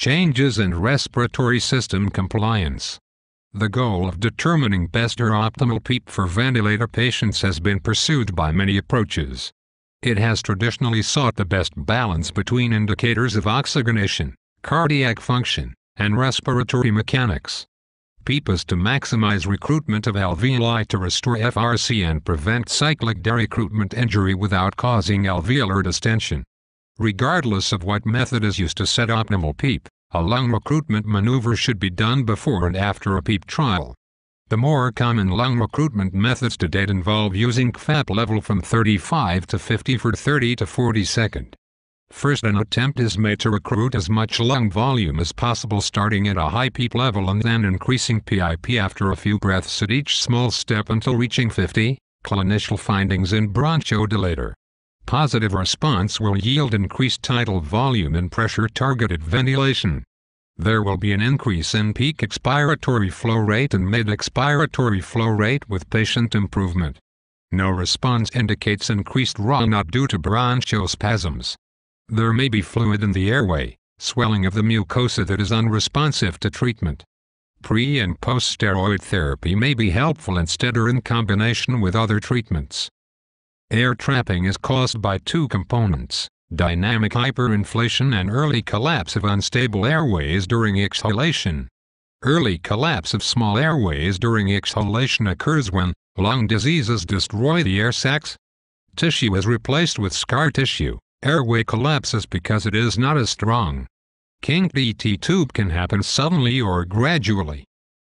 changes in respiratory system compliance. The goal of determining best or optimal PEEP for ventilator patients has been pursued by many approaches. It has traditionally sought the best balance between indicators of oxygenation, cardiac function, and respiratory mechanics. PEEP is to maximize recruitment of alveoli to restore FRC and prevent cyclic derecruitment injury without causing alveolar distension. Regardless of what method is used to set optimal PEEP, a lung recruitment maneuver should be done before and after a PEEP trial. The more common lung recruitment methods to date involve using CFAP level from 35 to 50 for 30 to 40 second. First an attempt is made to recruit as much lung volume as possible starting at a high PEEP level and then increasing PIP after a few breaths at each small step until reaching 50, clinical findings in bronchodilator positive response will yield increased tidal volume and pressure-targeted ventilation. There will be an increase in peak expiratory flow rate and mid-expiratory flow rate with patient improvement. No response indicates increased raw not due to bronchial spasms. There may be fluid in the airway, swelling of the mucosa that is unresponsive to treatment. Pre- and post-steroid therapy may be helpful instead or in combination with other treatments. Air trapping is caused by two components, dynamic hyperinflation and early collapse of unstable airways during exhalation. Early collapse of small airways during exhalation occurs when lung diseases destroy the air sacs. Tissue is replaced with scar tissue. Airway collapses because it is not as strong. Kinked ET tube can happen suddenly or gradually.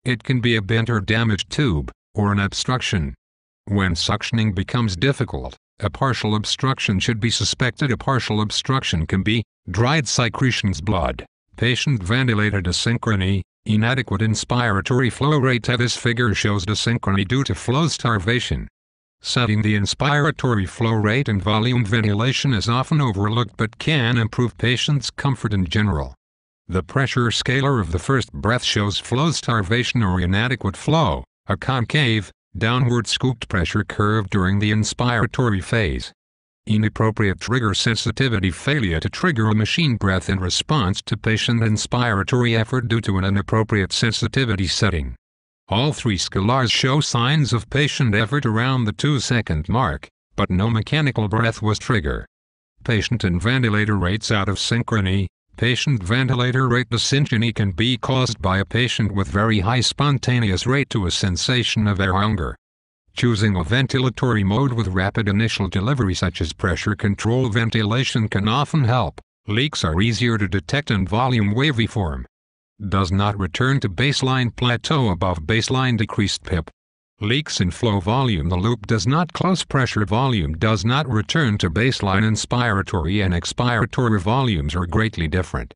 It can be a bent or damaged tube, or an obstruction. When suctioning becomes difficult, a partial obstruction should be suspected. A partial obstruction can be dried secretions blood, patient ventilated asynchrony, inadequate inspiratory flow rate. This figure shows asynchrony due to flow starvation. Setting the inspiratory flow rate and volume ventilation is often overlooked but can improve patients' comfort in general. The pressure scalar of the first breath shows flow starvation or inadequate flow, a concave, downward scooped pressure curve during the inspiratory phase. Inappropriate trigger sensitivity failure to trigger a machine breath in response to patient inspiratory effort due to an inappropriate sensitivity setting. All three scalars show signs of patient effort around the two-second mark, but no mechanical breath was trigger. Patient and ventilator rates out of synchrony, Patient ventilator rate dysynchrony can be caused by a patient with very high spontaneous rate to a sensation of air hunger. Choosing a ventilatory mode with rapid initial delivery such as pressure control ventilation can often help. Leaks are easier to detect in volume wavy form. Does not return to baseline plateau above baseline decreased PIP leaks in flow volume the loop does not close pressure volume does not return to baseline inspiratory and expiratory volumes are greatly different.